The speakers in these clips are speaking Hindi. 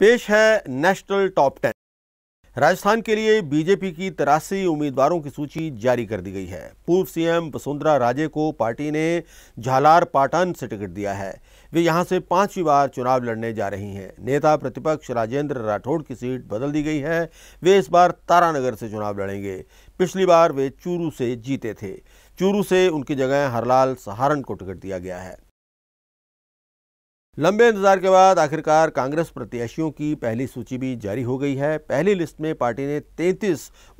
पेश है नेशनल टॉप टेन राजस्थान के लिए बीजेपी की तिरासी उम्मीदवारों की सूची जारी कर दी गई है पूर्व सीएम वसुंधरा राजे को पार्टी ने झालार पाटन से टिकट दिया है वे यहां से पांचवी बार चुनाव लड़ने जा रही हैं नेता प्रतिपक्ष राजेंद्र राठौड़ की सीट बदल दी गई है वे इस बार तारानगर से चुनाव लड़ेंगे पिछली बार वे चूरू से जीते थे चूरू से उनकी जगह हरलाल सहारन को टिकट दिया गया है लंबे इंतजार के बाद आखिरकार कांग्रेस प्रत्याशियों की पहली सूची भी जारी हो गई है पहली लिस्ट में पार्टी ने 33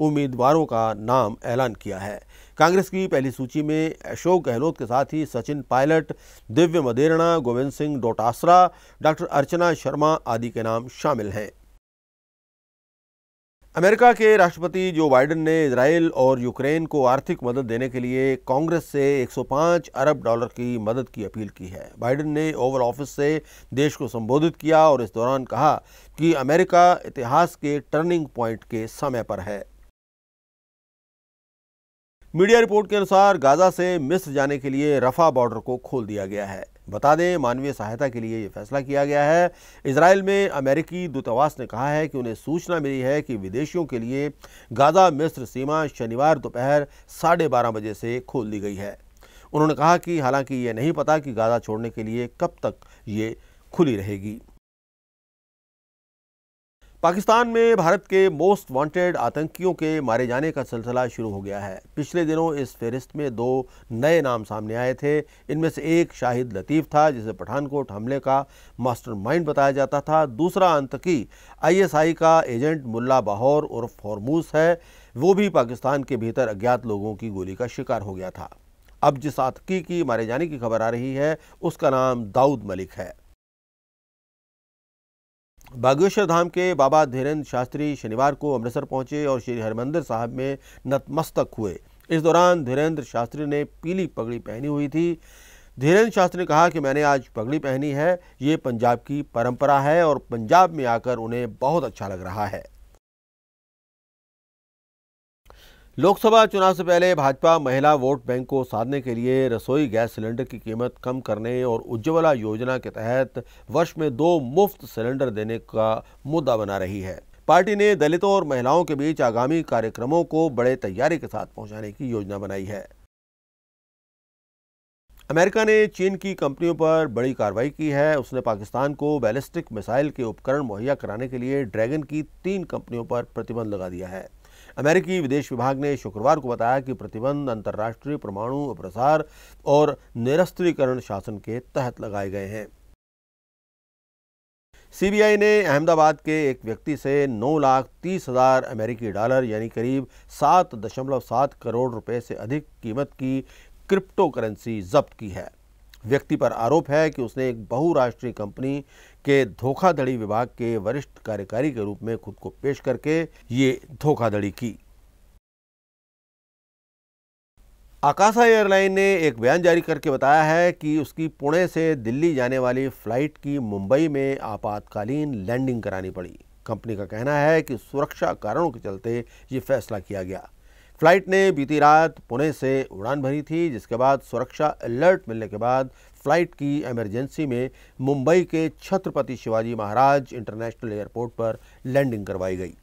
उम्मीदवारों का नाम ऐलान किया है कांग्रेस की पहली सूची में अशोक गहलोत के साथ ही सचिन पायलट दिव्य मदेरणा गोविंद सिंह डोटासरा डॉक्टर अर्चना शर्मा आदि के नाम शामिल हैं अमेरिका के राष्ट्रपति जो बाइडन ने इसराइल और यूक्रेन को आर्थिक मदद देने के लिए कांग्रेस से 105 अरब डॉलर की मदद की अपील की है बाइडन ने ओवल ऑफिस से देश को संबोधित किया और इस दौरान कहा कि अमेरिका इतिहास के टर्निंग पॉइंट के समय पर है मीडिया रिपोर्ट के अनुसार गाजा से मिस्र जाने के लिए रफा बॉर्डर को खोल दिया गया है बता दें मानवीय सहायता के लिए यह फैसला किया गया है इसराइल में अमेरिकी दूतावास ने कहा है कि उन्हें सूचना मिली है कि विदेशियों के लिए गाजा मिस्र सीमा शनिवार दोपहर साढ़े बारह बजे से खोल दी गई है उन्होंने कहा कि हालांकि ये नहीं पता कि गाजा छोड़ने के लिए कब तक ये खुली रहेगी पाकिस्तान में भारत के मोस्ट वांटेड आतंकियों के मारे जाने का सिलसिला शुरू हो गया है पिछले दिनों इस फहरिस्त में दो नए नाम सामने आए थे इनमें से एक शाहिद लतीफ़ था जिसे पठानकोट हमले का मास्टरमाइंड बताया जाता था दूसरा आतंकी आईएसआई का एजेंट मुल्ला बाहौर उर्फ फॉरमूस है वो भी पाकिस्तान के भीतर अज्ञात लोगों की गोली का शिकार हो गया था अब जिस आतंकी की मारे जाने की खबर आ रही है उसका नाम दाऊद मलिक है बागेश्वर धाम के बाबा धीरेन्द्र शास्त्री शनिवार को अमृतसर पहुंचे और श्री हरिमंदिर साहब में नतमस्तक हुए इस दौरान धीरेन्द्र शास्त्री ने पीली पगड़ी पहनी हुई थी धीरेन्द्र शास्त्री ने कहा कि मैंने आज पगड़ी पहनी है ये पंजाब की परंपरा है और पंजाब में आकर उन्हें बहुत अच्छा लग रहा है लोकसभा चुनाव से पहले भाजपा महिला वोट बैंक को साधने के लिए रसोई गैस सिलेंडर की कीमत कम करने और उज्ज्वला योजना के तहत वर्ष में दो मुफ्त सिलेंडर देने का मुद्दा बना रही है पार्टी ने दलितों और महिलाओं के बीच आगामी कार्यक्रमों को बड़े तैयारी के साथ पहुंचाने की योजना बनाई है अमेरिका ने चीन की कंपनियों पर बड़ी कार्रवाई की है उसने पाकिस्तान को बैलिस्टिक मिसाइल के उपकरण मुहैया कराने के लिए ड्रैगन की तीन कंपनियों पर प्रतिबंध लगा दिया है अमेरिकी विदेश विभाग ने शुक्रवार को बताया कि प्रतिबंध अंतर्राष्ट्रीय परमाणु प्रसार और निरस्त्रीकरण शासन के तहत लगाए गए हैं सीबीआई ने अहमदाबाद के एक व्यक्ति से नौ लाख तीस हजार अमेरिकी डॉलर यानी करीब सात दशमलव सात करोड़ रुपए से अधिक कीमत की क्रिप्टो करेंसी जब्त की है व्यक्ति पर आरोप है कि उसने एक बहुराष्ट्रीय कंपनी के धोखाधड़ी विभाग के वरिष्ठ कार्यकारी के रूप में खुद को पेश करके ये धोखाधड़ी की आकाशा एयरलाइन ने एक बयान जारी करके बताया है कि उसकी पुणे से दिल्ली जाने वाली फ्लाइट की मुंबई में आपातकालीन लैंडिंग करानी पड़ी कंपनी का कहना है कि सुरक्षा कारणों के चलते ये फैसला किया गया फ्लाइट ने बीती रात पुणे से उड़ान भरी थी जिसके बाद सुरक्षा अलर्ट मिलने के बाद फ्लाइट की इमरजेंसी में मुंबई के छत्रपति शिवाजी महाराज इंटरनेशनल एयरपोर्ट पर लैंडिंग करवाई गई